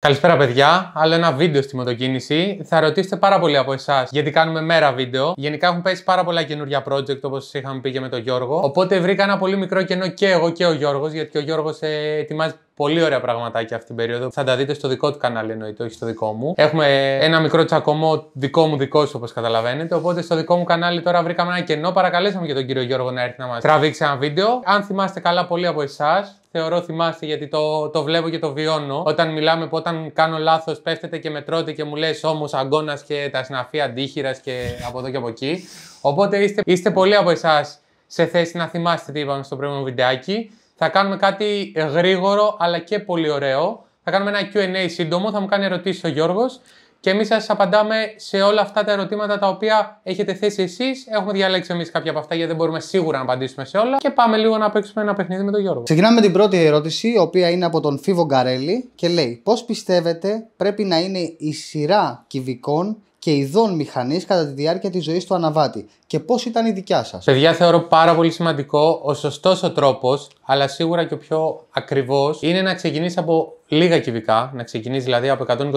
Καλησπέρα παιδιά, άλλο ένα βίντεο στη μοτοκίνηση. Θα ρωτήσετε πάρα πολύ από εσάς γιατί κάνουμε μέρα βίντεο. Γενικά έχουν πέσει πάρα πολλά καινούργια project όπως είχαμε πει και με τον Γιώργο. Οπότε βρήκα ένα πολύ μικρό κενό και εγώ και ο Γιώργος, γιατί ο Γιώργος ε, ετοιμάζει Πολύ ωραία πραγματάκια αυτή την περίοδο. Θα τα δείτε στο δικό του κανάλι εννοείται, όχι στο δικό μου. Έχουμε ένα μικρό τσακωμό δικό μου, δικό σου όπως καταλαβαίνετε. Οπότε στο δικό μου κανάλι τώρα βρήκαμε ένα κενό. Παρακαλέσαμε και τον κύριο Γιώργο να έρθει να μας τραβήξει ένα βίντεο. Αν θυμάστε καλά, πολλοί από εσάς θεωρώ θυμάστε γιατί το, το βλέπω και το βιώνω. Όταν μιλάμε, που όταν κάνω λάθος, πέφτετε και μετρώτε και μου λες όμως αγκώνας και τα συναφή αντίχειρας και από εδώ και από εκεί. Οπότε είστε, είστε πολλοί από εσάς σε θέση να θυμάστε τι είπαμε στο προηγούμενο βιντεάκι. Θα κάνουμε κάτι γρήγορο αλλά και πολύ ωραίο. Θα κάνουμε ένα Q&A σύντομο, θα μου κάνει ερωτήσεις ο Γιώργος και εμείς σας απαντάμε σε όλα αυτά τα ερωτήματα τα οποία έχετε θέσει εσείς. Έχουμε διαλέξει εμείς κάποια από αυτά γιατί δεν μπορούμε σίγουρα να απαντήσουμε σε όλα και πάμε λίγο να παίξουμε ένα παιχνίδι με τον Γιώργο. Ξεκινάμε με την πρώτη ερώτηση, η οποία είναι από τον Φίβο Γκαρέλη και λέει «Πώς πιστεύετε πρέπει να είναι η σειρά κυβικών και ειδών μηχανής κατά τη διάρκεια της ζωής του αναβάτη. Και πώς ήταν η δικιά σας. Παιδιά, θεωρώ πάρα πολύ σημαντικό ο σωστός ο τρόπος, αλλά σίγουρα και ο πιο ακριβώ, είναι να ξεκινήσεις από λίγα κυβικά, να ξεκινήσεις δηλαδή από 125.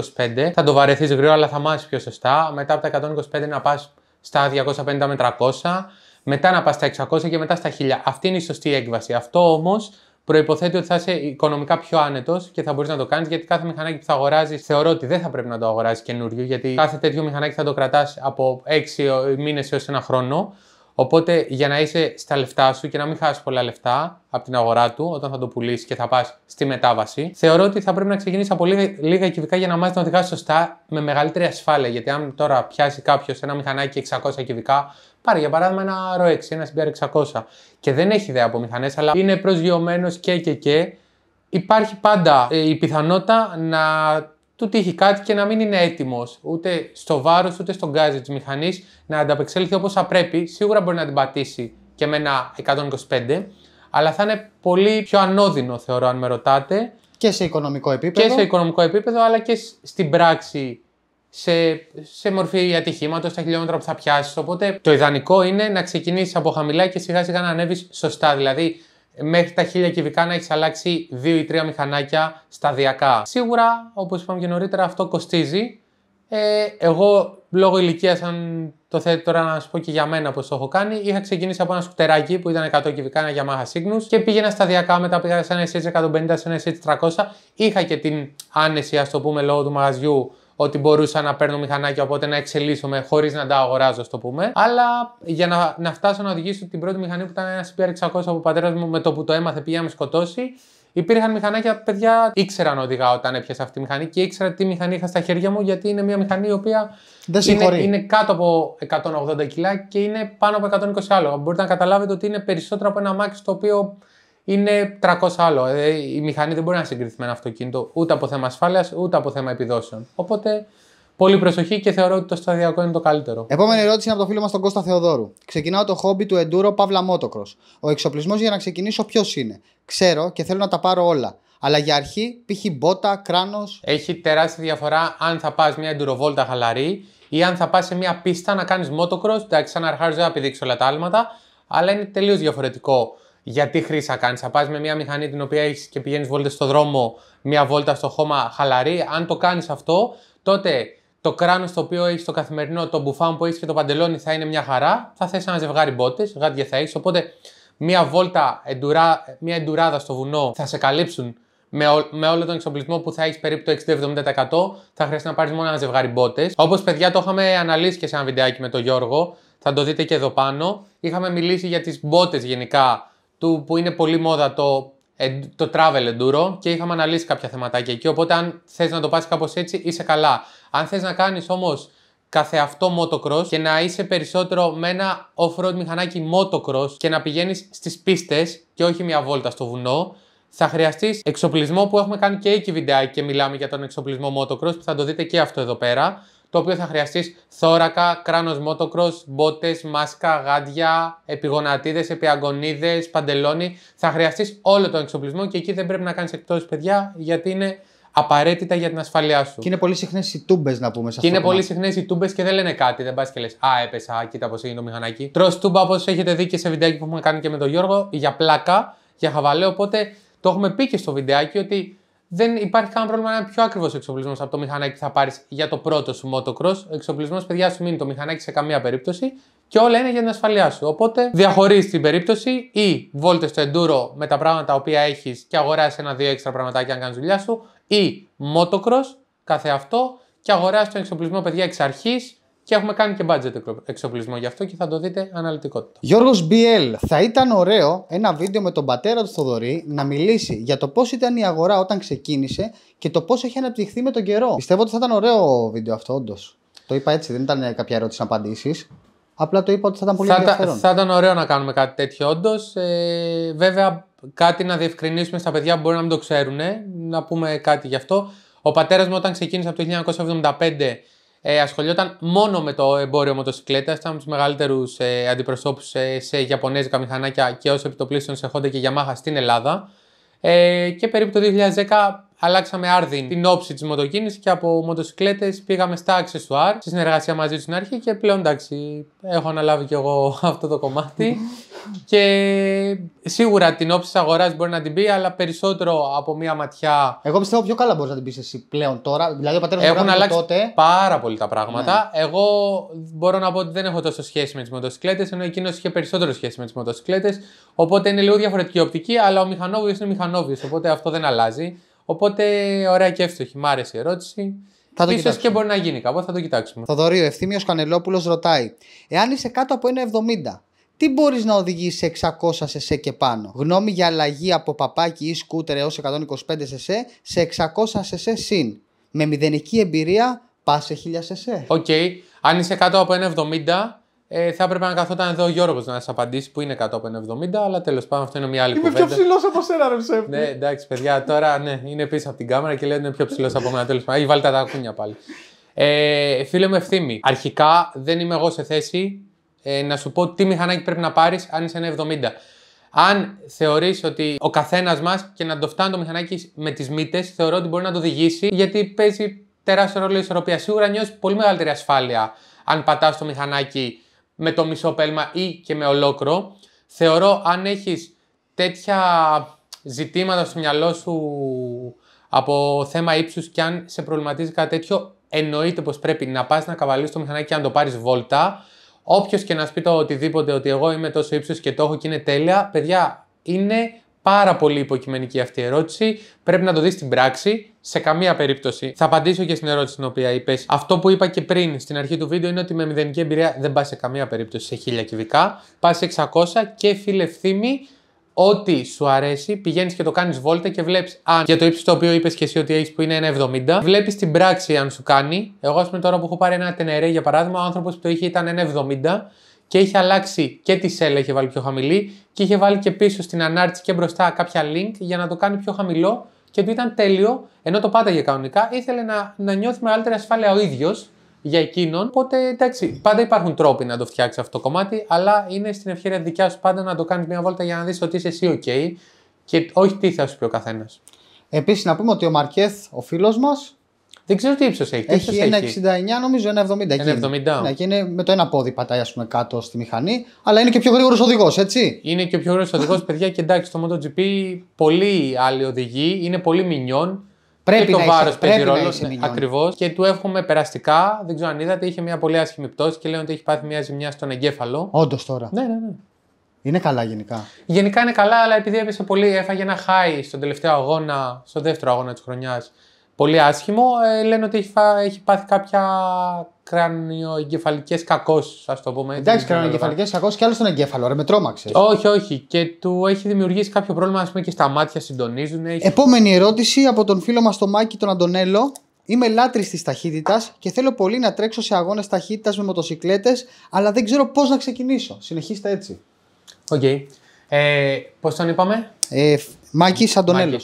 Θα το βαρεθείς γρήγορα, αλλά θα μάθεις πιο σωστά. Μετά από τα 125 να πας στα 250 με 300. Μετά να πας στα 600 και μετά στα 1000. Αυτή είναι η σωστή έκβαση. Αυτό όμως προποθέτει ότι θα είσαι οικονομικά πιο άνετος και θα μπορείς να το κάνεις γιατί κάθε μηχανάκι που θα αγοράζεις θεωρώ ότι δεν θα πρέπει να το αγοράζεις καινούριο γιατί κάθε τέτοιο μηχανάκι θα το κρατάς από 6 μήνες έως ένα χρόνο. Οπότε για να είσαι στα λεφτά σου και να μην χάσεις πολλά λεφτά από την αγορά του όταν θα το πουλήσεις και θα πας στη μετάβαση, θεωρώ ότι θα πρέπει να ξεκινήσεις από λίγα, λίγα κυβικά για να μάθεις να οδηγάς σωστά με μεγαλύτερη ασφάλεια. Γιατί αν τώρα πιάσει κάποιος ένα μηχανάκι 600 κυβικά, πάρει για παράδειγμα ένα 6, ένα CBR 600 και δεν έχει ιδέα από μηχανές, αλλά είναι προσγειωμένος και και και. Υπάρχει πάντα ε, η πιθανότητα να του τύχει κάτι και να μην είναι έτοιμος ούτε στο βάρος ούτε στον γκάζι της μηχανής να ανταπεξέλθει όπως θα πρέπει. Σίγουρα μπορεί να την πατήσει και με ένα 125, αλλά θα είναι πολύ πιο ανώδυνο, θεωρώ, αν με ρωτάτε. Και σε οικονομικό επίπεδο. Και σε οικονομικό επίπεδο, αλλά και στην πράξη σε, σε μορφή ατυχήματος, στα χιλιόμετρα που θα πιάσεις. Οπότε το ιδανικό είναι να ξεκινήσεις από χαμηλά και σιγά σιγά να ανέβεις σωστά. Δηλαδή μέχρι τα 1000 κυβικά να έχεις αλλάξει 2 ή 3 μηχανάκια σταδιακά. Σίγουρα, όπως είπαμε και νωρίτερα, αυτό κοστίζει. Ε, εγώ, λόγω ηλικίας, αν το θέλετε τώρα να σα πω και για μένα πώς το έχω κάνει, είχα ξεκινήσει από ένα σκουτεράκι που ήταν 100 κυβικά, ένα Yamaha Signus και πήγαινα σταδιακά. Μετά πήγα σε ένα SH150, σε ένα SH300. Είχα και την άνεση, ας το πούμε, λόγω του μαγαζιού ότι μπορούσα να παίρνω μηχανάκια οπότε να εξελίσσομαι χωρίς να τα αγοράζω, ας το πούμε. Αλλά για να, να φτάσω να οδηγήσω την πρώτη μηχανή που ήταν ένα CPR 600 από πατέρας μου με το που το έμαθε πήγε να με σκοτώσει. Υπήρχαν μηχανάκια, παιδιά ήξερα να οδηγάω όταν έπιασα αυτή τη μηχανή και ήξερα τι μηχανή είχα στα χέρια μου γιατί είναι μια μηχανή η οποία Δεν είναι, είναι, κάτω από 180 κιλά και είναι πάνω από 120 άλογα. Μπορείτε να καταλάβετε ότι είναι περισσότερο από ένα μάξι το οποίο είναι 300 άλλο. Ε, η μηχανή δεν μπορεί να συγκριθεί με ένα αυτοκίνητο ούτε από θέμα ασφάλειας ούτε από θέμα επιδόσεων. Οπότε Πολύ προσοχή και θεωρώ ότι το σταδιακό είναι το καλύτερο. Επόμενη ερώτηση είναι από το φίλο μας τον Κώστα Θεοδόρου. Ξεκινάω το χόμπι του Enduro Παύλα Μότοκρος. Ο εξοπλισμός για να ξεκινήσω ποιος είναι. Ξέρω και θέλω να τα πάρω όλα. Αλλά για αρχή, π.χ. μπότα, κράνος. Έχει τεράστια διαφορά αν θα πας μια εντουροβόλτα χαλαρή ή αν θα πας σε μια πίστα να κάνεις μότοκρο. Εντάξει, σαν αρχάριζα να επιδείξω όλα τα άλματα, αλλά είναι τελείως διαφορετικό γιατί χρήσα κάνεις. Θα πας με μια μηχανή την οποία έχεις και πηγαίνεις βόλτες στο δρόμο, μια βόλτα στο χώμα χαλαρή. Αν το κάνεις αυτό, τότε το κράνος το οποίο έχεις το καθημερινό, το μπουφάν που έχεις και το παντελόνι θα είναι μια χαρά. Θα θες ένα ζευγάρι μπότες, γάντια θα έχεις. Οπότε μια βόλτα, εντουρά, μια εντουράδα στο βουνό θα σε καλύψουν με, με όλο τον εξοπλισμό που θα έχεις περίπου το 60-70%. Θα χρειαστεί να πάρεις μόνο ένα ζευγάρι μπότες. Όπως παιδιά το είχαμε αναλύσει και σε ένα βιντεάκι με τον Γιώργο. Θα το δείτε και εδώ πάνω. Είχαμε μιλήσει για τις μπότες γενικά του που είναι πολύ μόδα το, το travel enduro και είχαμε αναλύσει κάποια θεματάκια εκεί. Οπότε, αν θες να το πας κάπως έτσι, είσαι καλά. Αν θες να κάνεις όμως καθεαυτό motocross και να είσαι περισσότερο με ένα off-road μηχανάκι motocross και να πηγαίνεις στις πίστες και όχι μια βόλτα στο βουνό, θα χρειαστείς εξοπλισμό που έχουμε κάνει και εκεί βιντεάκι και μιλάμε για τον εξοπλισμό motocross που θα το δείτε και αυτό εδώ πέρα το οποίο θα χρειαστείς θώρακα, κράνος μότοκρος, μπότες, μάσκα, γάντια, επιγονατίδες, επιαγωνίδες, παντελόνι. Θα χρειαστείς όλο τον εξοπλισμό και εκεί δεν πρέπει να κάνεις εκτός παιδιά γιατί είναι απαραίτητα για την ασφαλεία σου. Και είναι πολύ συχνές οι τούμπες, να πούμε. Σε και είναι πολύ συχνές οι τούμπες και δεν λένε κάτι. Δεν πας και λες Α, έπεσα, κοίτα πώς έγινε το μηχανάκι. Τροστούμπα τούμπα, όπως έχετε δει και σε βιντεάκι που έχουμε κάνει και με τον Γιώργο, για πλάκα, για χαβαλέ. Οπότε το έχουμε πει και στο βιντεάκι ότι δεν υπάρχει κανένα πρόβλημα να είναι πιο ακριβός εξοπλισμός από το μηχανάκι που θα πάρεις για το πρώτο σου motocross. Ο εξοπλισμός, παιδιά, σου μείνει το μηχανάκι σε καμία περίπτωση και όλα είναι για την ασφαλειά σου. Οπότε διαχωρίζεις την περίπτωση ή βόλτες στο εντούρο με τα πράγματα τα οποία έχεις και αγοράσει ένα-δύο έξτρα πραγματάκια να κάνεις δουλειά σου ή motocross αυτό και αγοράζει τον εξοπλισμό, παιδιά, εξ αρχής και έχουμε κάνει και budget εξοπλισμό γι' αυτό και θα το δείτε αναλυτικότητα. Γιώργος Μπιέλ, θα ήταν ωραίο ένα βίντεο με τον πατέρα του Θοδωρή να μιλήσει για το πώς ήταν η αγορά όταν ξεκίνησε και το πώς έχει αναπτυχθεί με τον καιρό. Πιστεύω ότι θα ήταν ωραίο βίντεο αυτό όντως. Το είπα έτσι, δεν ήταν κάποια ερώτηση απαντήσεις. Απλά το είπα ότι θα ήταν πολύ ενδιαφέρον. Θα ήταν ωραίο να κάνουμε κάτι τέτοιο όντως. Ε, βέβαια, κάτι να διευκρινίσουμε στα παιδιά που μπορεί να μην το ξέρουν, να πούμε κάτι γι' αυτό. Ο πατέρας μου όταν ξεκίνησε από το 1975 ε, ασχολιόταν μόνο με το εμπόριο μοτοσυκλέτας. Ήταν από τους μεγαλύτερους ε, αντιπροσώπους σε Ιαπωνέζικα μηχανάκια και ως επιτοπλίστων σε Honda και Yamaha στην Ελλάδα. Ε, και περίπου το 2010 αλλάξαμε άρδιν την όψη της μοτοκίνησης και από μοτοσυκλέτες πήγαμε στα αξεσουάρ στη συνεργασία μαζί τους στην αρχή και πλέον εντάξει, έχω αναλάβει κι εγώ αυτό το κομμάτι. και σίγουρα την όψη της αγοράς μπορεί να την πει, αλλά περισσότερο από μία ματιά. Εγώ πιστεύω πιο καλά μπορείς να την πεις εσύ πλέον τώρα. Δηλαδή, ο πατέρας Έχουν αλλάξει τότε. πάρα πολύ τα πράγματα. Ναι. Εγώ μπορώ να πω ότι δεν έχω τόσο σχέση με τις μοτοσυκλέτες, ενώ εκείνος είχε περισσότερο σχέση με τις μοτοσυκλέτες. Οπότε είναι λίγο διαφορετική οπτική, αλλά ο μηχανόβιο είναι μηχανόβιο, οπότε αυτό δεν αλλάζει. Οπότε ωραία και εύστοχη. Μ' άρεσε η ερώτηση. Θα το και μπορεί να γίνει κάπου, θα το κοιτάξουμε. Θοδωρή, ο Ευθύμιος Κανελόπουλος ρωτάει: Εάν είσαι κάτω από 1,70, τι μπορείς να οδηγήσεις σε 600 σε σε και πάνω. Γνώμη για αλλαγή από παπάκι ή σκούτερ έως 125 σε σε 600 σε συν. Με μηδενική εμπειρία πας σε 1000 σε Οκ. Αν είσαι κάτω από 1,70, ε, θα έπρεπε να καθόταν εδώ ο Γιώργος να σας απαντήσει που είναι κατόπιν 70, αλλά τέλος πάντων αυτό είναι μια άλλη κουβέντα. Είμαι πιο ψηλός από σένα, ρε ψεύτη. Ναι, εντάξει, παιδιά, τώρα ναι, είναι πίσω από την κάμερα και λέει ότι είναι πιο ψηλός από μένα. Τέλος πάντων, ή βάλτε τα ακούνια πάλι. Ε, φίλε μου ευθύμη, αρχικά δεν είμαι εγώ σε θέση ε, να σου πω τι μηχανάκι πρέπει να πάρεις αν είσαι ένα 70. Αν θεωρείς ότι ο καθένας μας και να το φτάνει το μηχανάκι με τις μύτες, θεωρώ ότι μπορεί να το οδηγήσει γιατί παίζει τεράστιο ρόλο η ισορροπία. Σίγουρα νιώθεις πολύ μεγαλύτερη ασφάλεια αν πατάς το μηχανάκι με το μισό πέλμα ή και με ολόκληρο. Θεωρώ αν έχεις τέτοια ζητήματα στο μυαλό σου από θέμα ύψους και αν σε προβληματίζει κάτι τέτοιο, εννοείται πως πρέπει να πας να καβαλείς το μηχανάκι και να το πάρεις βόλτα. Όποιος και να σου πει το οτιδήποτε ότι εγώ είμαι τόσο ύψος και το έχω και είναι τέλεια, παιδιά, είναι Πάρα πολύ υποκειμενική αυτή η ερώτηση. Πρέπει να το δεις στην πράξη. Σε καμία περίπτωση θα απαντήσω και στην ερώτηση την οποία είπες. Αυτό που είπα και πριν στην αρχή του βίντεο είναι ότι με μηδενική εμπειρία δεν πας σε καμία περίπτωση σε 1000 κυβικά. Πας σε 600 και φιλευθύνη Ό,τι σου αρέσει, πηγαίνεις και το κάνεις βόλτα και βλέπεις αν για το ύψος το οποίο είπες και εσύ ότι έχεις που είναι 1,70, βλέπεις την πράξη αν σου κάνει. Εγώ, ας πούμε, τώρα που έχω πάρει ένα τενερέ για παράδειγμα, ο άνθρωπος που το είχε ήταν 1,70 και είχε αλλάξει και τη σέλα, είχε βάλει πιο χαμηλή και είχε βάλει και πίσω στην ανάρτηση και μπροστά κάποια link για να το κάνει πιο χαμηλό και του ήταν τέλειο, ενώ το πάταγε κανονικά, ήθελε να, να νιώθει μεγαλύτερη ασφάλεια ο ίδιος για εκείνον. Οπότε εντάξει, πάντα υπάρχουν τρόποι να το φτιάξει αυτό το κομμάτι, αλλά είναι στην ευχαίρεια δικιά σου πάντα να το κάνεις μια βόλτα για να δεις ότι είσαι εσύ OK και όχι τι θα σου πει ο καθένας. Επίσης, να πούμε ότι ο Μαρκέθ, ο φίλος μας, δεν ξέρω τι ύψος έχει. Έχει ένα 69, νομίζω, ένα 70. 70. Ναι, και είναι με το ένα πόδι πατάει πούμε, κάτω στη μηχανή. Αλλά είναι και πιο γρήγορος οδηγός, έτσι. Είναι και πιο γρήγορος οδηγός, παιδιά. Και εντάξει, το MotoGP πολλοί άλλοι οδηγοί είναι πολύ μηνιών. Πρέπει και το βάρο παίζει ρόλο. Ναι, Ακριβώς. Και του έχουμε περαστικά. Δεν ξέρω αν είδατε, είχε μια πολύ άσχημη πτώση και λένε ότι έχει πάθει μια ζημιά στον εγκέφαλο. Όντως τώρα. Ναι, ναι, ναι. Είναι καλά γενικά. Γενικά είναι καλά, αλλά επειδή έπεσε πολύ, έφαγε ένα high στον τελευταίο αγώνα, στον δεύτερο αγώνα της χρονιάς πολύ άσχημο. Ε, λένε ότι έχει, έχει πάθει κάποια κρανιοεγκεφαλικές κακώσει, ας το πούμε. Εντάξει, κρανιοεγκεφαλικέ κακώσει και άλλος στον εγκέφαλο, ρε, με τρόμαξες. Όχι, όχι. Και του έχει δημιουργήσει κάποιο πρόβλημα, ας πούμε, και στα μάτια συντονίζουν. Έχει... Επόμενη ερώτηση από τον φίλο μας τον Μάκη, τον Αντωνέλο. Είμαι λάτρης της ταχύτητας και θέλω πολύ να τρέξω σε αγώνες ταχύτητας με μοτοσυκλέτες, αλλά δεν ξέρω πώς να ξεκινήσω. Συνεχίστε έτσι. Οκ. Ε, πώς τον είπαμε, ε, Μάκης Αντωνέλο.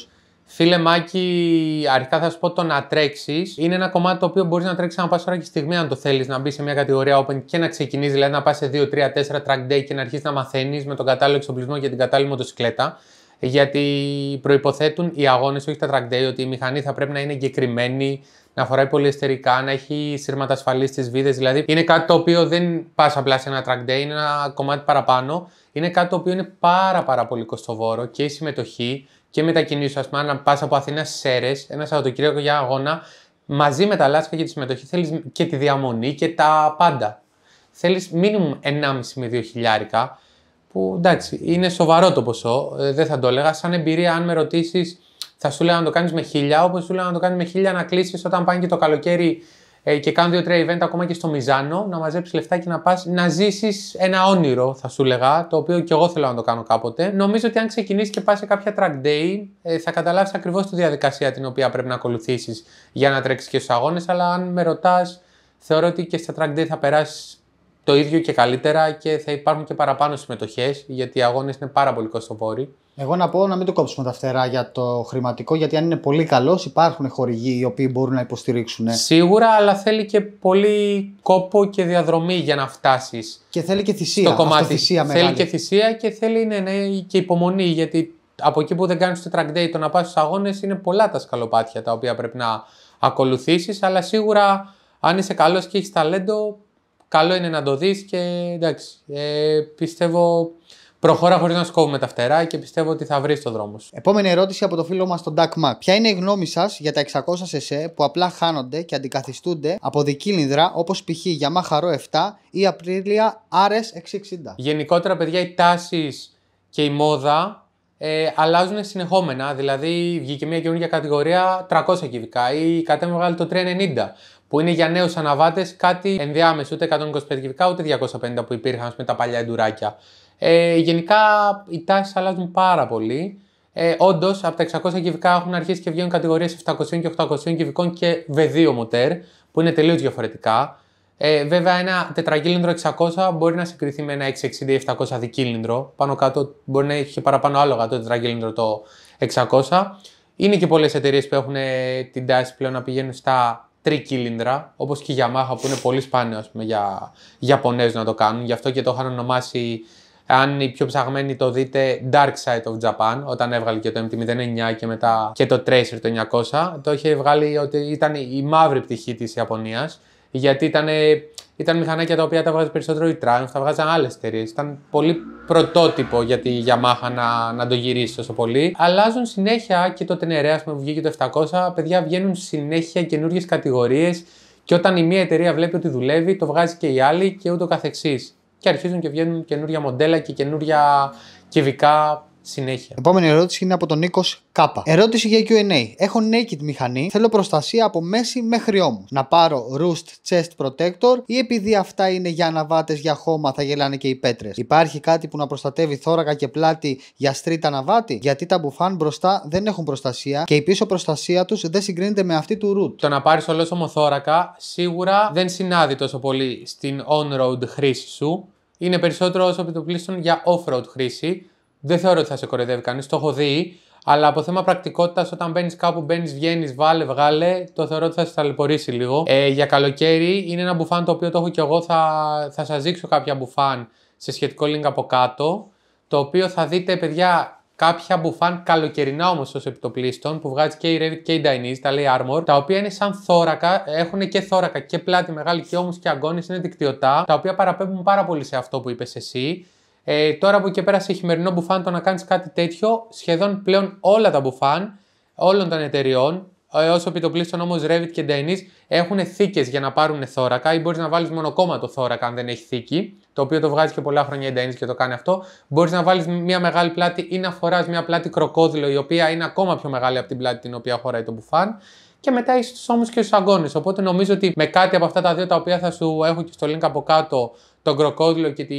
Φίλε Μάκη, αρχικά θα σου πω το να τρέξεις. Είναι ένα κομμάτι το οποίο μπορείς να τρέξεις ανά πάσα ώρα και στιγμή, αν το θέλεις, να μπεις σε μια κατηγορία open και να ξεκινήσεις, δηλαδή να πας σε 2, 3, 4 track day και να αρχίσεις να μαθαίνεις με τον κατάλληλο εξοπλισμό για την κατάλληλη μοτοσυκλέτα. Γιατί προποθέτουν οι αγώνες, όχι τα track day, ότι η μηχανή θα πρέπει να είναι εγκεκριμένη, να φοράει πολυεστερικά, να έχει σύρματα ασφαλής στις βίδες. Δηλαδή είναι κάτι το οποίο δεν πας απλά σε ένα track day, είναι ένα κομμάτι παραπάνω. Είναι κάτι το οποίο είναι πάρα, πάρα πολύ κοστοβόρο και η συμμετοχή και μετακινήσω, ας πούμε, να πας από Αθήνας στι Σέρες, ένα Σαββατοκύριακο για αγώνα, μαζί με τα λάσκα και τη συμμετοχή, θέλεις και τη διαμονή και τα πάντα. Θέλεις μήνυμου 1,5 με 2 χιλιάρικα, που εντάξει, είναι σοβαρό το ποσό, ε, δεν θα το έλεγα. Σαν εμπειρία, αν με ρωτήσεις, θα σου λέω να το κάνεις με χίλια, όπως σου λέω να το κάνεις με χίλια να κλείσει όταν πάνε και το καλοκαίρι ε, και κάνω δύο-τρία event ακόμα και στο Μιζάνο, να μαζέψεις λεφτά και να πας να ζήσεις ένα όνειρο, θα σου λέγα, το οποίο και εγώ θέλω να το κάνω κάποτε. Νομίζω ότι αν ξεκινήσεις και πας σε κάποια track day, ε, θα καταλάβεις ακριβώς τη διαδικασία την οποία πρέπει να ακολουθήσεις για να τρέξεις και στους αγώνες. Αλλά αν με ρωτάς, θεωρώ ότι και στα track day θα περάσεις το ίδιο και καλύτερα και θα υπάρχουν και παραπάνω συμμετοχές, γιατί οι αγώνες είναι πάρα πολύ κοστοβόροι. Εγώ να πω να μην το κόψουμε τα φτερά για το χρηματικό, γιατί αν είναι πολύ καλός, υπάρχουν χορηγοί οι οποίοι μπορούν να υποστηρίξουν. Σίγουρα, αλλά θέλει και πολύ κόπο και διαδρομή για να φτάσεις. Και θέλει και θυσία. Το κομμάτι. μεγάλη. θέλει και θυσία και θέλει ναι, ναι, και υπομονή, γιατί από εκεί που δεν κάνεις το track day, το να πας στους αγώνες είναι πολλά τα σκαλοπάτια τα οποία πρέπει να ακολουθήσεις, αλλά σίγουρα αν είσαι καλός και έχεις ταλέντο, καλό είναι να το δεις και εντάξει. Ε, πιστεύω. Προχώρα χωρίς να σκόβουμε τα φτερά και πιστεύω ότι θα βρεις το δρόμο σου. Επόμενη ερώτηση από το φίλο μας τον Ντακ Ποια είναι η γνώμη σας για τα 600 SE που απλά χάνονται και αντικαθιστούνται από δικύλυνδρα όπως π.χ. για ro 7 ή Απρίλια RS 660. Γενικότερα, παιδιά, οι τάσεις και η μόδα ε, αλλάζουν συνεχόμενα. Δηλαδή, βγήκε μια καινούργια κατηγορία 300 κυβικά ή κάτι μεγάλο το 390, που είναι για νέους αναβάτες κάτι ενδιάμεσο, ούτε 125 κυβικά ούτε 250 που υπήρχαν με τα παλιά εντουράκια. Ε, γενικά, οι τάσεις αλλάζουν πάρα πολύ. Ε, Όντως, από τα 600 κυβικά έχουν αρχίσει και βγαίνουν κατηγορίες 700 και 800 κυβικών και V2 μοτέρ, που είναι τελείως διαφορετικά. Ε, βέβαια, ένα τετρακύλινδρο 600 μπορεί να συγκριθεί με ένα 660-700 δικύλινδρο. Πάνω κάτω μπορεί να έχει παραπάνω άλογα το τετρακύλινδρο το 600. Είναι και πολλές εταιρείες που έχουν ε, την τάση πλέον να πηγαίνουν στα τρικύλινδρα, όπως και η Yamaha που είναι πολύ σπάνιο για Ιαπωνέζους να το κάνουν. Γι' αυτό και το είχαν ονομάσει, αν οι πιο ψαγμένοι το δείτε, Dark Side of Japan, όταν έβγαλε και το MT-09 και μετά και το Tracer το 900. Το είχε βγάλει ότι ήταν η μαύρη πτυχή της Ιαπωνίας. Γιατί ήταν, ήταν μηχανάκια τα οποία τα βγάζει περισσότερο η Triumph, τα βγάζαν άλλες εταιρείες. Ήταν πολύ πρωτότυπο για τη Yamaha να, να το γυρίσει τόσο πολύ. Αλλάζουν συνέχεια και το Tenere, που βγήκε το 700, παιδιά βγαίνουν συνέχεια καινούργιες κατηγορίες. Και όταν η μία εταιρεία βλέπει ότι δουλεύει, το βγάζει και η άλλη και ούτω καθεξής. Και αρχίζουν και βγαίνουν καινούργια μοντέλα και καινούργια κυβικά Συνέχεια. Επόμενη ερώτηση είναι από τον Νίκος Κάπα. Ερώτηση για QA. Έχω naked μηχανή. Θέλω προστασία από μέση μέχρι όμω. Να πάρω roost Chest Protector ή επειδή αυτά είναι για αναβάτες για χώμα θα γελάνε και οι πέτρες. Υπάρχει κάτι που να προστατεύει θώρακα και πλάτη για street αναβάτη. Γιατί τα μπουφάν μπροστά δεν έχουν προστασία και η πίσω προστασία τους δεν συγκρίνεται με αυτή του root. Το να πάρεις ολόσωμο θώρακα σίγουρα δεν συνάδει τόσο πολύ στην on-road χρήση σου. Είναι περισσότερο όσο επιτοπλίστων για off-road χρήση δεν θεωρώ ότι θα σε κοροϊδεύει κανείς, το έχω δει. Αλλά από θέμα πρακτικότητας, όταν μπαίνεις κάπου, μπαίνεις, βγαίνεις, βάλε, βγάλε, το θεωρώ ότι θα σε ταλαιπωρήσει λίγο. Ε, για καλοκαίρι είναι ένα μπουφάν το οποίο το έχω και εγώ. Θα, θα σας δείξω κάποια μπουφάν σε σχετικό link από κάτω. Το οποίο θα δείτε, παιδιά, κάποια μπουφάν καλοκαιρινά όμως ως επιτοπλίστων που βγάζει και η Revit και η Dainese, τα λέει Armor, τα οποία είναι σαν θώρακα, έχουν και θώρακα και πλάτη μεγάλη και όμως και αγκώνε, είναι δικτυωτά, τα οποία παραπέμπουν πάρα πολύ σε αυτό που είπες εσύ. Ε, τώρα που και πέρα σε χειμερινό μπουφάν το να κάνεις κάτι τέτοιο, σχεδόν πλέον όλα τα μπουφάν όλων των εταιριών, ε, όσο επί το πλήστον όμως Revit και Dainese, έχουν θήκες για να πάρουν θώρακα ή μπορείς να βάλεις το θώρακα αν δεν έχει θήκη, το οποίο το βγάζει και πολλά χρόνια η Dainese και το κάνει αυτό. μπορείς να βάλεις μια μεγάλη πλάτη ή να φοράς μια πλάτη κροκόδιλο, η οποία πλατη κροκοδυλο η ακόμα πιο μεγάλη από την πλάτη την οποία φοράει το μπουφάν. Και μετά έχει στους ώμους και στους αγώνες. Οπότε νομίζω ότι με κάτι από αυτά τα δύο τα οποία θα σου έχω και στο link από κάτω, τον κροκόδιλο και τη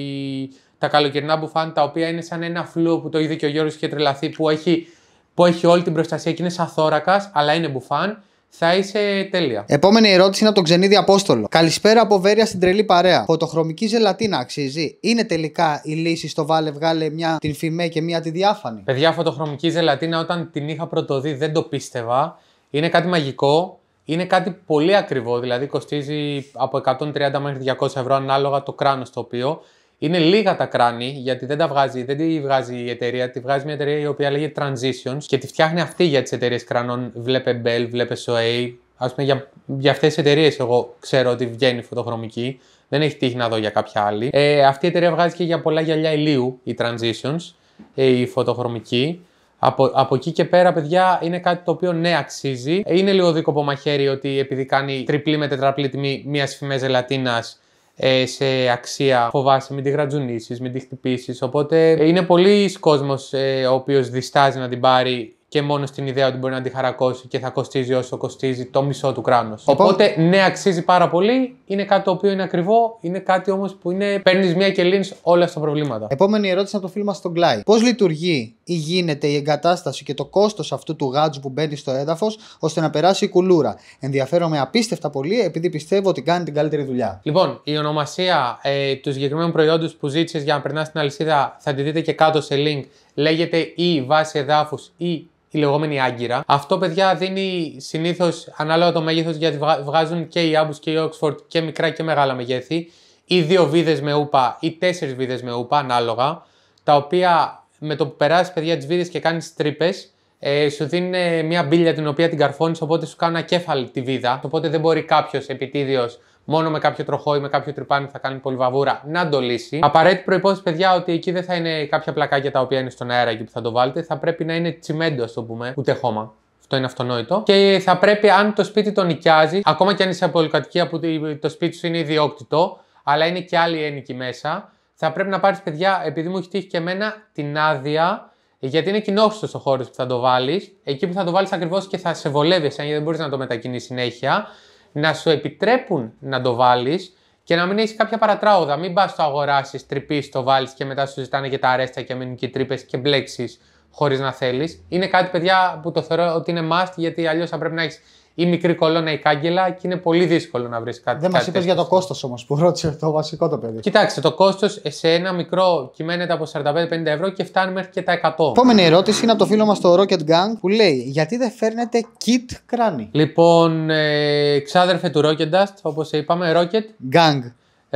τα καλοκαιρινά μπουφάν τα οποία είναι σαν ένα φλού που το είδε και ο Γιώργος και τρελαθεί που έχει, που έχει όλη την προστασία και είναι σαν θώρακας, αλλά είναι μπουφάν θα είσαι τέλεια. Επόμενη ερώτηση είναι από τον Ξενίδη Απόστολο. Καλησπέρα από Βέρεια στην τρελή παρέα. Φωτοχρωμική ζελατίνα αξίζει. Είναι τελικά η λύση στο βάλε βγάλε μια την φημέ και μια τη διάφανη. Παιδιά, φωτοχρωμική ζελατίνα όταν την είχα πρωτοδεί δεν το πίστευα. Είναι κάτι μαγικό. Είναι κάτι πολύ ακριβό, δηλαδή κοστίζει από 130 μέχρι 200 ευρώ ανάλογα το κράνος το οποίο. Είναι λίγα τα κράνη, γιατί δεν τα βγάζει, δεν τη βγάζει η εταιρεία. Τη βγάζει μια εταιρεία η οποία λέγεται Transitions και τη φτιάχνει αυτή για τις εταιρείες κρανών. Βλέπε Bell, βλέπε SOA. Ας πούμε, για, για αυτές τις εταιρείες, εγώ ξέρω ότι βγαίνει φωτοχρωμική. Δεν έχει τύχει να δω για κάποια άλλη. Ε, αυτή η εταιρεία βγάζει και για πολλά γυαλιά ηλίου, ε, η Transitions, η φωτοχρωμική. Από, εκεί και πέρα, παιδιά, είναι κάτι το οποίο ναι, αξίζει. Ε, είναι λίγο δίκοπο μαχαίρι ότι επειδή κάνει τριπλή με τετραπλή τιμή μιας φημέ ζελατίνας ε, σε αξία. Φοβάσαι, μην τη γρατζουνίσεις, μην τη χτυπήσεις. Οπότε ε, είναι πολύς κόσμος ε, ο οποίος διστάζει να την πάρει και μόνο στην ιδέα ότι μπορεί να τη χαρακώσει και θα κοστίζει όσο κοστίζει το μισό του κράνου. Λοιπόν- Οπότε, ναι, αξίζει πάρα πολύ. Είναι κάτι το οποίο είναι ακριβό. Είναι κάτι όμως που είναι. Παίρνεις μία και λύνεις όλα τα προβλήματα. Επόμενη ερώτηση από το φίλο μας τον Κλάι. Πώς λειτουργεί ή γίνεται η εγκατάσταση και το κόστος αυτού του γάτζου που μπαίνει στο έδαφος ώστε να περάσει η κουλούρα. Ενδιαφέρομαι απίστευτα πολύ επειδή πιστεύω ότι κάνει την καλύτερη δουλειά. Λοιπόν, η ονομασία ε, του συγκεκριμένου προϊόντου που ζήτησες για να περνάς στην αλυσίδα θα τη δείτε και κάτω σε link. Λέγεται ή βάση εδάφους ή η λεγόμενη άγκυρα. Αυτό, παιδιά, δίνει συνήθως ανάλογα το μέγεθος γιατί βγάζουν και οι Άμπους και οι Όξφορντ και μικρά και μεγάλα μεγέθη, ή δύο βίδες με ούπα ή τέσσερις βίδες με ούπα, ανάλογα, τα οποία με το που περάσεις, παιδιά, τις βίδες και κάνεις τρύπες, ε, σου δίνουν μια μπύλια την οποία την καρφώνεις, οπότε σου κάνουν ακέφαλη τη βίδα. Οπότε δεν μπορεί κάποιος επιτίδιος μόνο με κάποιο τροχό ή με κάποιο τρυπάνι θα κάνει πολυβαβούρα να το λύσει. Απαραίτητη προπόθεση, παιδιά, ότι εκεί δεν θα είναι κάποια πλακάκια τα οποία είναι στον αέρα εκεί που θα το βάλετε. Θα πρέπει να είναι τσιμέντο, ας το πούμε, ούτε χώμα. Αυτό είναι αυτονόητο. Και θα πρέπει, αν το σπίτι το νοικιάζει, ακόμα και αν είσαι πολυκατοικία που το σπίτι σου είναι ιδιόκτητο, αλλά είναι και άλλη ένικοι μέσα, θα πρέπει να πάρεις παιδιά, επειδή μου έχει τύχει και εμένα, την άδεια γιατί είναι κοινόχρηστος ο χώρος που θα το βάλεις. Εκεί που θα το βάλεις ακριβώς και θα σε βολεύει, αν δεν μπορείς να το μετακινείς συνέχεια να σου επιτρέπουν να το βάλεις και να μην έχεις κάποια παρατράουδα. Μην πας το αγοράσεις, τρυπείς το βάλεις και μετά σου ζητάνε και τα αρέστα και μείνουν και τρύπες και μπλέξεις χωρίς να θέλεις. Είναι κάτι, παιδιά, που το θεωρώ ότι είναι must γιατί αλλιώς θα πρέπει να έχεις ή μικρή κολόνα ή κάγκελα και είναι πολύ δύσκολο να βρεις κάτι. Δεν μας είπες για το κόστος όμως που ρώτησε το βασικό το παιδί. Κοιτάξτε, το κόστος σε ένα μικρό κυμαίνεται από 45-50 ευρώ και φτάνει μέχρι και τα 100. Επόμενη ερώτηση είναι από το φίλο μας το Rocket Gang που λέει Γιατί δεν φέρνετε kit κράνη. Λοιπόν, ε, ξάδερφε του Rocket Dust, όπως είπαμε, Rocket Gang.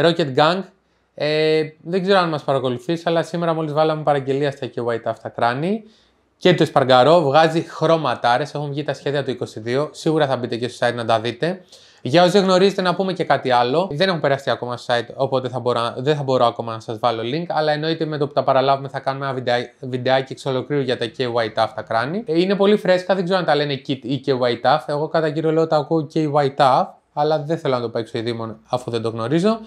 Rocket Gang. Ε, δεν ξέρω αν μας παρακολουθείς, αλλά σήμερα μόλις βάλαμε παραγγελία στα white αυτά κράνη. Και το Σπαργκαρό βγάζει χρωματάρες. Έχουν βγει τα σχέδια του 22. Σίγουρα θα μπείτε και στο site να τα δείτε. Για όσοι γνωρίζετε, να πούμε και κάτι άλλο. Δεν έχουν περάσει ακόμα στο site, οπότε θα μπορώ, δεν θα μπορώ ακόμα να σας βάλω link. Αλλά εννοείται με το που τα παραλάβουμε θα κάνουμε ένα βιντεάκι, βιντεάκι εξ ολοκλήρου για τα KY Tough τα κράνη. Ε, είναι πολύ φρέσκα, δεν ξέρω αν τα λένε KIT ή KY Tough. Εγώ κατά κύριο λόγο τα ακούω KY Tough, αλλά δεν θέλω να το παίξω ειδήμον αφού δεν το γνωρίζω.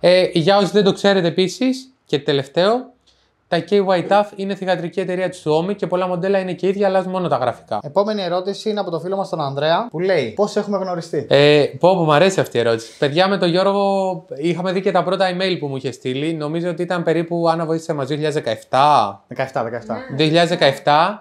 Ε, για όσοι δεν το ξέρετε επίσης, και τελευταίο, τα KY TAF είναι θηγατρική εταιρεία της Suomi και πολλά μοντέλα είναι και ίδια, αλλάζουν μόνο τα γραφικά. Επόμενη ερώτηση είναι από το φίλο μας τον Ανδρέα που λέει Πώς έχουμε γνωριστεί. Ε, πω, μου αρέσει αυτή η ερώτηση. Παιδιά με τον Γιώργο είχαμε δει και τα πρώτα email που μου είχε στείλει. Νομίζω ότι ήταν περίπου, αν βοήθησε 2017. 17, 17. 2017.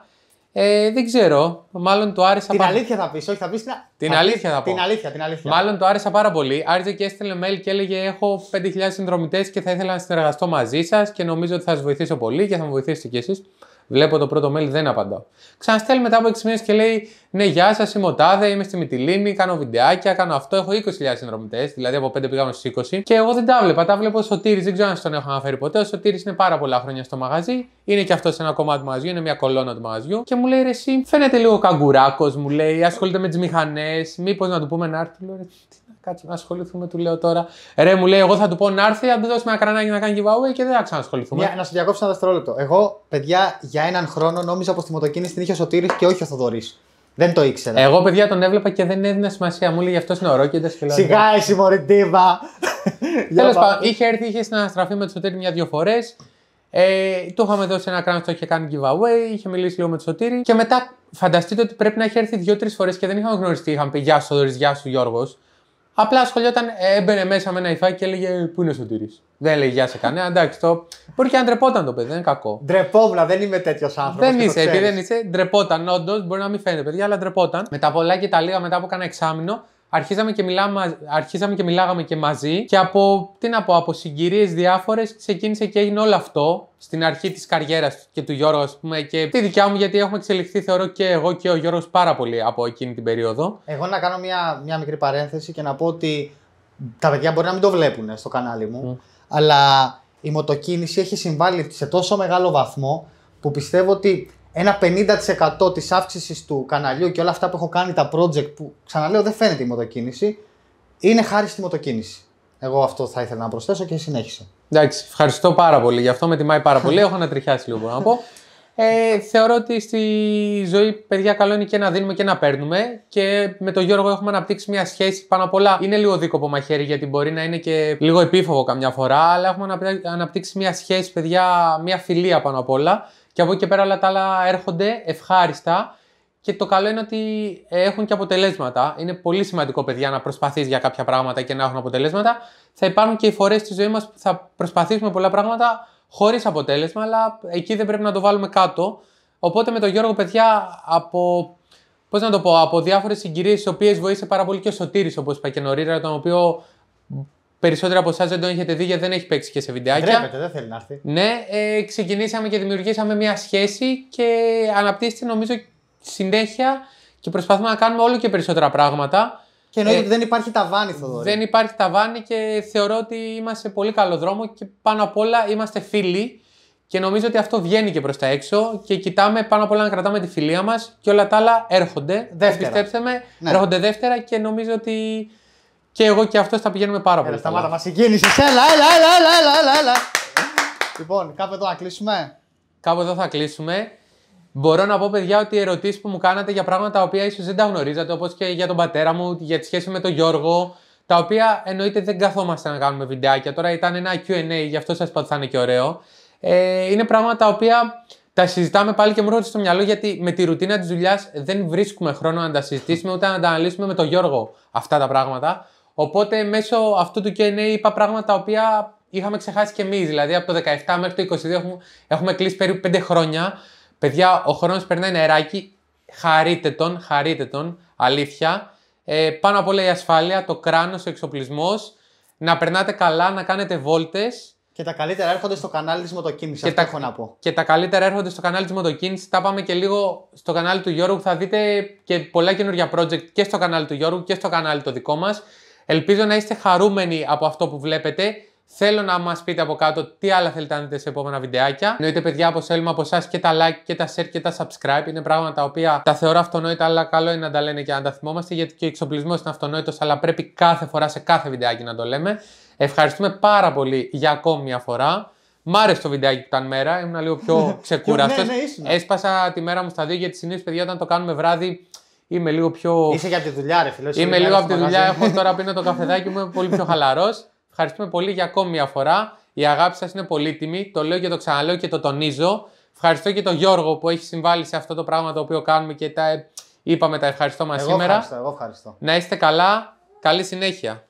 Ε, δεν ξέρω. Μάλλον το άρεσα πάρα πολύ. Την αλήθεια θα πεις, όχι θα πεις. Την, την αλήθεια θα πω. Την αλήθεια, την αλήθεια. Μάλλον το άρεσα πάρα πολύ. Άρχισε και έστειλε mail και έλεγε: Έχω 5.000 συνδρομητές και θα ήθελα να συνεργαστώ μαζί σας και νομίζω ότι θα σας βοηθήσω πολύ και θα μου βοηθήσετε κι εσείς. Βλέπω το πρώτο mail, δεν απαντάω. Ξαναστέλνει μετά από 6 μήνες και λέει: Ναι, γεια σας, είμαι ο Τάδε, είμαι στη Μιτιλίνη, κάνω βιντεάκια, κάνω αυτό. Έχω 20.000 συνδρομητές, δηλαδή από 5 πήγαμε στους 20. Και εγώ δεν τα βλέπα. Τα βλέπω ο Σωτήρης, δεν ξέρω αν στον έχω αναφέρει ποτέ. Ο Σωτήρης είναι πάρα πολλά χρόνια στο μαγαζί. Είναι και αυτός σε ένα κομμάτι του μαγαζιού, είναι μια κολόνα του μαγαζιού. Και μου λέει: εσύ φαίνεται λίγο καγκουράκος, μου λέει, ασχολείται με τις μηχανές. Μήπως να του πούμε να κάτσε να ασχοληθούμε, του λέω τώρα. Ρε, μου λέει, εγώ θα του πω να έρθει, αν του δώσει ένα κρανάκι να κάνει giveaway και δεν θα ξανασχοληθούμε. Μια, να σου διακόψω ένα δευτερόλεπτο. Εγώ, παιδιά, για έναν χρόνο νόμιζα πως τη μοτοκίνηση την είχε ο Σωτήρης και όχι ο Θοδωρής. Δεν το ήξερα. Εγώ, παιδιά, τον έβλεπα και δεν έδινε σημασία. Μου λέει αυτό είναι ο Ρόκεντε και λέω. Σιγά, εσύ Μωρίντιβα. Τέλο πάντων, είχε έρθει, είχε συναστραφεί με το Σωτήρη μια-δύο φορές. Ε, του είχαμε δώσει ένα κράνο, το είχε κάνει giveaway, είχε μιλήσει λίγο με το σωτήρι. Και μετά φανταστείτε ότι πρέπει να έχει έρθει δύο-τρει φορές και δεν είχαμε γνωριστεί. Είχαμε πει Γεια σου, Γεια σου, Γιώργος. Απλά ασχολιόταν, ε, έμπαινε μέσα με ένα υφάκι και έλεγε Πού είναι ο Σωτήρης. Δεν έλεγε Γεια σε κανένα. Εντάξει, το. Μπορεί και να ντρεπόταν το παιδί, δεν είναι κακό. Ντρεπόμουν, δεν είμαι τέτοιος άνθρωπος. Δεν είσαι, επειδή δεν είσαι. Ντρεπόταν, όντως. Μπορεί να μην φαίνεται, παιδιά, αλλά ντρεπόταν. Μετά πολλά και τα λίγα, μετά από κανένα εξάμεινο, αρχίσαμε και, μιλάμε, αρχίσαμε και μιλάγαμε και μαζί και από, τι να από συγκυρίες διάφορες ξεκίνησε και έγινε όλο αυτό στην αρχή της καριέρας και του Γιώργου ας πούμε και τη δικιά μου γιατί έχουμε εξελιχθεί θεωρώ και εγώ και ο Γιώργος πάρα πολύ από εκείνη την περίοδο. Εγώ να κάνω μια, μια μικρή παρένθεση και να πω ότι τα παιδιά μπορεί να μην το βλέπουν ε, στο κανάλι μου αλλά η μοτοκίνηση έχει συμβάλει σε τόσο μεγάλο βαθμό που πιστεύω ότι ένα 50% της αύξησης του καναλιού και όλα αυτά που έχω κάνει τα project που ξαναλέω δεν φαίνεται η μοτοκίνηση είναι χάρη στη μοτοκίνηση. Εγώ αυτό θα ήθελα να προσθέσω και συνέχισε. Εντάξει, ευχαριστώ πάρα πολύ. Γι' αυτό με τιμάει πάρα πολύ. έχω να τριχιάσει λίγο μπορώ να πω. Ε, θεωρώ ότι στη ζωή, παιδιά, καλό είναι και να δίνουμε και να παίρνουμε. Και με τον Γιώργο έχουμε αναπτύξει μια σχέση πάνω απ' όλα. Είναι λίγο δίκοπο μαχαίρι, γιατί μπορεί να είναι και λίγο επίφοβο καμιά φορά. Αλλά έχουμε αναπτύξει μια σχέση, παιδιά, μια φιλία πάνω απ' όλα. Και από εκεί και πέρα όλα τα άλλα έρχονται ευχάριστα. Και το καλό είναι ότι έχουν και αποτελέσματα. Είναι πολύ σημαντικό, παιδιά, να προσπαθείς για κάποια πράγματα και να έχουν αποτελέσματα. Θα υπάρχουν και οι φορές στη ζωή μας που θα προσπαθήσουμε πολλά πράγματα χωρίς αποτέλεσμα, αλλά εκεί δεν πρέπει να το βάλουμε κάτω. Οπότε με τον Γιώργο, παιδιά, από. Πώς να το πω, από διάφορες συγκυρίες, τι οποίες βοήθησε πάρα πολύ και ο Σωτήρης, όπως είπα και νωρίτερα, τον οποίο Περισσότερα από εσάς δεν τον έχετε δει γιατί δεν έχει παίξει και σε βιντεάκια. Ντρέπεται, δεν θέλει να έρθει. Ναι, ε, ξεκινήσαμε και δημιουργήσαμε μια σχέση και αναπτύσσεται νομίζω συνέχεια και προσπαθούμε να κάνουμε όλο και περισσότερα πράγματα. Και εννοείται ε, ότι δεν υπάρχει ταβάνι, Θοδωρή. Δεν υπάρχει ταβάνι και θεωρώ ότι είμαστε σε πολύ καλό δρόμο και πάνω απ' όλα είμαστε φίλοι. Και νομίζω ότι αυτό βγαίνει και προς τα έξω και κοιτάμε πάνω απ' όλα να κρατάμε τη φιλία μας και όλα τα άλλα έρχονται. Δεύτερα. Ναι. έρχονται δεύτερα και νομίζω ότι και εγώ και αυτός θα πηγαίνουμε πάρα έλα, πολύ. Σταμάτα, μας συγκίνησες. Έλα, έλα, έλα, έλα, έλα, έλα. λοιπόν, κάπου εδώ θα κλείσουμε. Κάπου εδώ θα κλείσουμε. Μπορώ να πω, παιδιά, ότι οι ερωτήσεις που μου κάνατε για πράγματα τα οποία ίσως δεν τα γνωρίζατε, όπως και για τον πατέρα μου, για τη σχέση με τον Γιώργο, τα οποία εννοείται δεν καθόμαστε να κάνουμε βιντεάκια. Τώρα ήταν ένα QA, γι' αυτό σας είπα ότι θα είναι και ωραίο. Ε, είναι πράγματα τα οποία τα συζητάμε πάλι και μου έρχονται στο μυαλό γιατί με τη ρουτίνα της δουλειάς δεν βρίσκουμε χρόνο να τα συζητήσουμε ούτε να τα αναλύσουμε με τον Γιώργο αυτά τα πράγματα. Οπότε μέσω αυτού του Q&A είπα πράγματα τα οποία είχαμε ξεχάσει και εμείς. Δηλαδή από το 17 μέχρι το 22 έχουμε, κλείσει περίπου 5 χρόνια. Παιδιά, ο χρόνος περνάει νεράκι. Χαρείτε τον, χαρείτε τον. Αλήθεια. Ε, πάνω απ' όλα η ασφάλεια, το κράνος, ο εξοπλισμός. Να περνάτε καλά, να κάνετε βόλτες. Και τα καλύτερα έρχονται στο κανάλι της Μοτοκίνηση. αυτό τα, έχω να πω. Και τα καλύτερα έρχονται στο κανάλι της Μοτοκίνηση. Τα πάμε και λίγο στο κανάλι του Γιώργου. Θα δείτε και πολλά καινούργια project και στο κανάλι του Γιώργου και στο κανάλι το δικό μας. Ελπίζω να είστε χαρούμενοι από αυτό που βλέπετε. Θέλω να μας πείτε από κάτω τι άλλα θέλετε να δείτε σε επόμενα βιντεάκια. Εννοείται παιδιά πως θέλουμε από εσάς και τα like και τα share και τα subscribe. Είναι πράγματα τα οποία τα θεωρώ αυτονόητα αλλά καλό είναι να τα λένε και να τα θυμόμαστε γιατί και ο εξοπλισμός είναι αυτονόητος αλλά πρέπει κάθε φορά σε κάθε βιντεάκι να το λέμε. Ευχαριστούμε πάρα πολύ για ακόμη μια φορά. Μ' άρεσε το βιντεάκι που ήταν μέρα, ήμουν λίγο πιο ξεκούραστος. Ναι, ναι, Έσπασα τη μέρα μου στα δύο γιατί συνήθως, παιδιά, όταν το κάνουμε βράδυ, Είμαι λίγο πιο. Είσαι για τη δουλειά, ρε φίλε. Είμαι λίγο από τη δουλειά. Έχω τώρα πίνω το καφεδάκι μου, είμαι πολύ πιο χαλαρός. Ευχαριστούμε πολύ για ακόμη μια φορά. Η αγάπη σας είναι πολύτιμη. Το λέω και το ξαναλέω και το τονίζω. Ευχαριστώ και τον Γιώργο που έχει συμβάλει σε αυτό το πράγμα το οποίο κάνουμε και τα ε, είπαμε τα ευχαριστώ μας σήμερα. Ευχαριστώ, εγώ ευχαριστώ. Να είστε καλά. Καλή συνέχεια.